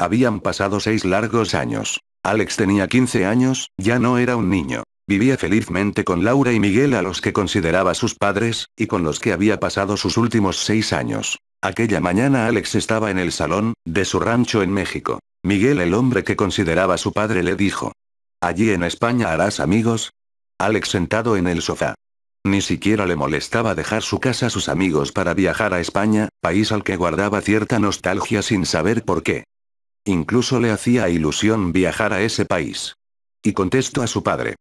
Habían pasado seis largos años. Alex tenía 15 años, ya no era un niño. Vivía felizmente con Laura y Miguel a los que consideraba sus padres, y con los que había pasado sus últimos seis años. Aquella mañana Alex estaba en el salón, de su rancho en México. Miguel el hombre que consideraba su padre le dijo. Allí en España harás amigos. Alex sentado en el sofá. Ni siquiera le molestaba dejar su casa a sus amigos para viajar a España, país al que guardaba cierta nostalgia sin saber por qué. Incluso le hacía ilusión viajar a ese país. Y contesto a su padre.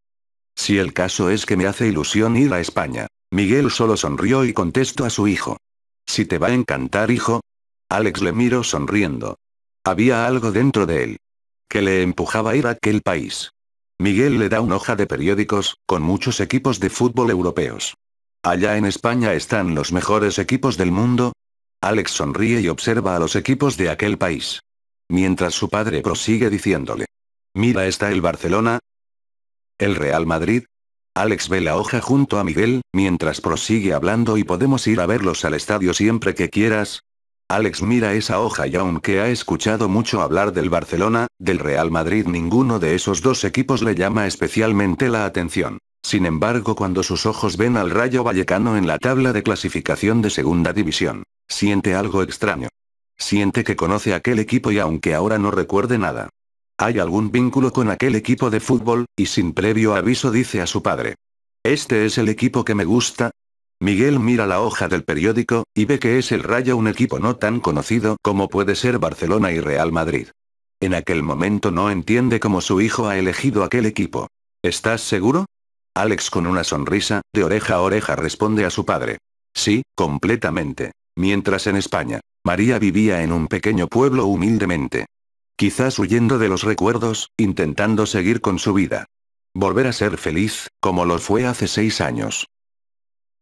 Si el caso es que me hace ilusión ir a España. Miguel solo sonrió y contestó a su hijo. Si te va a encantar hijo. Alex le miró sonriendo. Había algo dentro de él. Que le empujaba a ir a aquel país. Miguel le da una hoja de periódicos, con muchos equipos de fútbol europeos. Allá en España están los mejores equipos del mundo. Alex sonríe y observa a los equipos de aquel país mientras su padre prosigue diciéndole. Mira está el Barcelona. El Real Madrid. Alex ve la hoja junto a Miguel, mientras prosigue hablando y podemos ir a verlos al estadio siempre que quieras. Alex mira esa hoja y aunque ha escuchado mucho hablar del Barcelona, del Real Madrid ninguno de esos dos equipos le llama especialmente la atención. Sin embargo cuando sus ojos ven al Rayo Vallecano en la tabla de clasificación de segunda división, siente algo extraño. Siente que conoce aquel equipo y aunque ahora no recuerde nada. Hay algún vínculo con aquel equipo de fútbol, y sin previo aviso dice a su padre. ¿Este es el equipo que me gusta? Miguel mira la hoja del periódico, y ve que es el Rayo un equipo no tan conocido como puede ser Barcelona y Real Madrid. En aquel momento no entiende cómo su hijo ha elegido aquel equipo. ¿Estás seguro? Alex con una sonrisa, de oreja a oreja responde a su padre. Sí, completamente. Mientras en España. María vivía en un pequeño pueblo humildemente. Quizás huyendo de los recuerdos, intentando seguir con su vida. Volver a ser feliz, como lo fue hace seis años.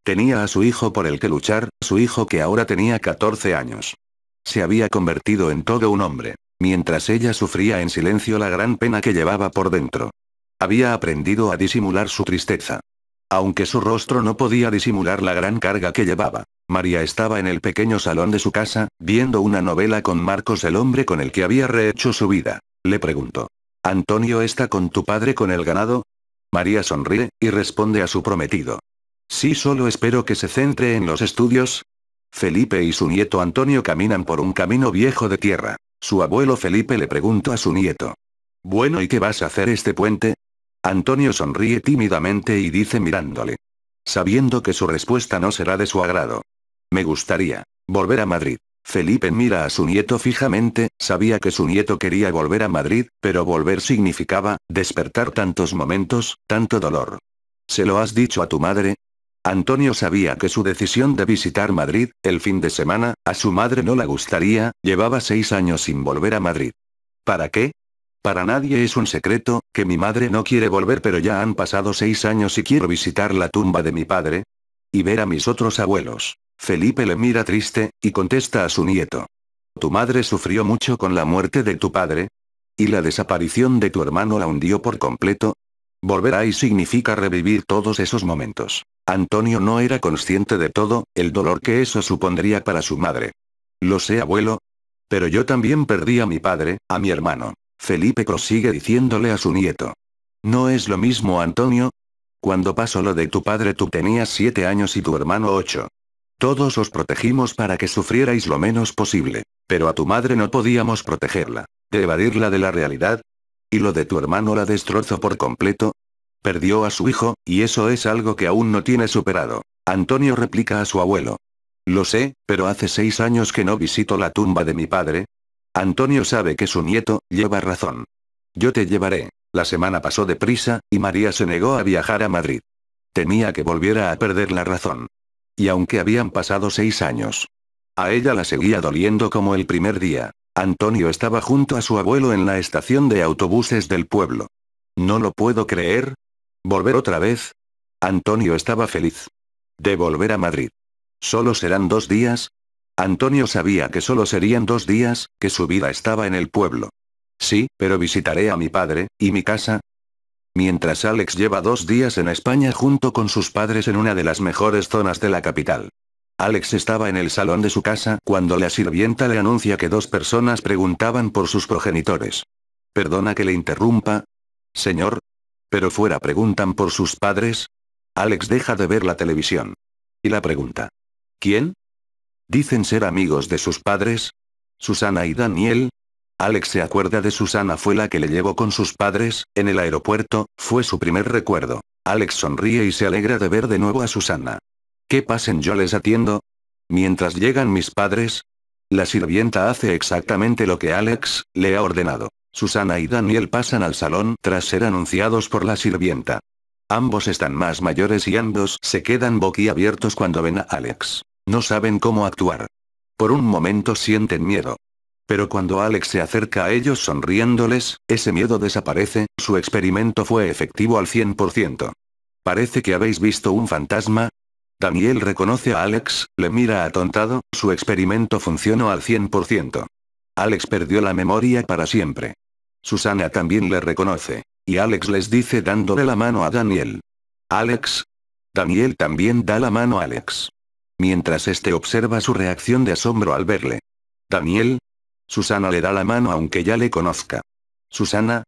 Tenía a su hijo por el que luchar, su hijo que ahora tenía 14 años. Se había convertido en todo un hombre, mientras ella sufría en silencio la gran pena que llevaba por dentro. Había aprendido a disimular su tristeza. Aunque su rostro no podía disimular la gran carga que llevaba. María estaba en el pequeño salón de su casa, viendo una novela con Marcos el hombre con el que había rehecho su vida. Le pregunto. ¿Antonio está con tu padre con el ganado? María sonríe, y responde a su prometido. Sí solo espero que se centre en los estudios. Felipe y su nieto Antonio caminan por un camino viejo de tierra. Su abuelo Felipe le preguntó a su nieto. Bueno ¿y qué vas a hacer este puente? Antonio sonríe tímidamente y dice mirándole. Sabiendo que su respuesta no será de su agrado. Me gustaría volver a Madrid. Felipe mira a su nieto fijamente, sabía que su nieto quería volver a Madrid, pero volver significaba, despertar tantos momentos, tanto dolor. ¿Se lo has dicho a tu madre? Antonio sabía que su decisión de visitar Madrid, el fin de semana, a su madre no la gustaría, llevaba seis años sin volver a Madrid. ¿Para qué? Para nadie es un secreto, que mi madre no quiere volver pero ya han pasado seis años y quiero visitar la tumba de mi padre. Y ver a mis otros abuelos. Felipe le mira triste, y contesta a su nieto. Tu madre sufrió mucho con la muerte de tu padre. Y la desaparición de tu hermano la hundió por completo. Volver ahí significa revivir todos esos momentos. Antonio no era consciente de todo, el dolor que eso supondría para su madre. Lo sé abuelo. Pero yo también perdí a mi padre, a mi hermano. Felipe prosigue diciéndole a su nieto. ¿No es lo mismo Antonio? Cuando pasó lo de tu padre tú tenías siete años y tu hermano ocho. Todos os protegimos para que sufrierais lo menos posible. Pero a tu madre no podíamos protegerla. De evadirla de la realidad. Y lo de tu hermano la destrozó por completo. Perdió a su hijo, y eso es algo que aún no tiene superado. Antonio replica a su abuelo. Lo sé, pero hace seis años que no visito la tumba de mi padre. Antonio sabe que su nieto, lleva razón. Yo te llevaré. La semana pasó deprisa, y María se negó a viajar a Madrid. Temía que volviera a perder la razón. Y aunque habían pasado seis años. A ella la seguía doliendo como el primer día. Antonio estaba junto a su abuelo en la estación de autobuses del pueblo. No lo puedo creer. ¿Volver otra vez? Antonio estaba feliz. De volver a Madrid. ¿Solo serán dos días? Antonio sabía que solo serían dos días, que su vida estaba en el pueblo. Sí, pero visitaré a mi padre, y mi casa, mientras Alex lleva dos días en España junto con sus padres en una de las mejores zonas de la capital. Alex estaba en el salón de su casa cuando la sirvienta le anuncia que dos personas preguntaban por sus progenitores. ¿Perdona que le interrumpa? Señor. Pero fuera preguntan por sus padres. Alex deja de ver la televisión. Y la pregunta. ¿Quién? Dicen ser amigos de sus padres. Susana y Daniel, Alex se acuerda de Susana fue la que le llevó con sus padres, en el aeropuerto, fue su primer recuerdo. Alex sonríe y se alegra de ver de nuevo a Susana. ¿Qué pasen yo les atiendo? Mientras llegan mis padres, la sirvienta hace exactamente lo que Alex le ha ordenado. Susana y Daniel pasan al salón tras ser anunciados por la sirvienta. Ambos están más mayores y ambos se quedan boquiabiertos cuando ven a Alex. No saben cómo actuar. Por un momento sienten miedo. Pero cuando Alex se acerca a ellos sonriéndoles, ese miedo desaparece, su experimento fue efectivo al 100%. Parece que habéis visto un fantasma. Daniel reconoce a Alex, le mira atontado, su experimento funcionó al 100%. Alex perdió la memoria para siempre. Susana también le reconoce. Y Alex les dice dándole la mano a Daniel. Alex. Daniel también da la mano a Alex. Mientras este observa su reacción de asombro al verle. Daniel, Susana le da la mano aunque ya le conozca. Susana.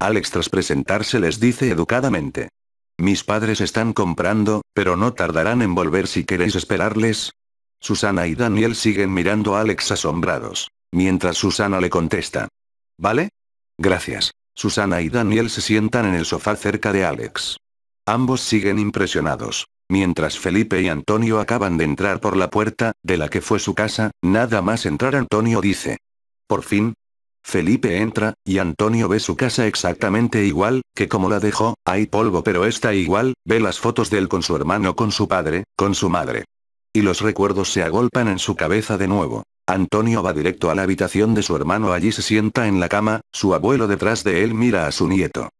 Alex tras presentarse les dice educadamente. Mis padres están comprando, pero no tardarán en volver si queréis esperarles. Susana y Daniel siguen mirando a Alex asombrados, mientras Susana le contesta. ¿Vale? Gracias. Susana y Daniel se sientan en el sofá cerca de Alex. Ambos siguen impresionados. Mientras Felipe y Antonio acaban de entrar por la puerta, de la que fue su casa, nada más entrar Antonio dice. Por fin. Felipe entra, y Antonio ve su casa exactamente igual, que como la dejó, hay polvo pero está igual, ve las fotos de él con su hermano con su padre, con su madre. Y los recuerdos se agolpan en su cabeza de nuevo. Antonio va directo a la habitación de su hermano allí se sienta en la cama, su abuelo detrás de él mira a su nieto.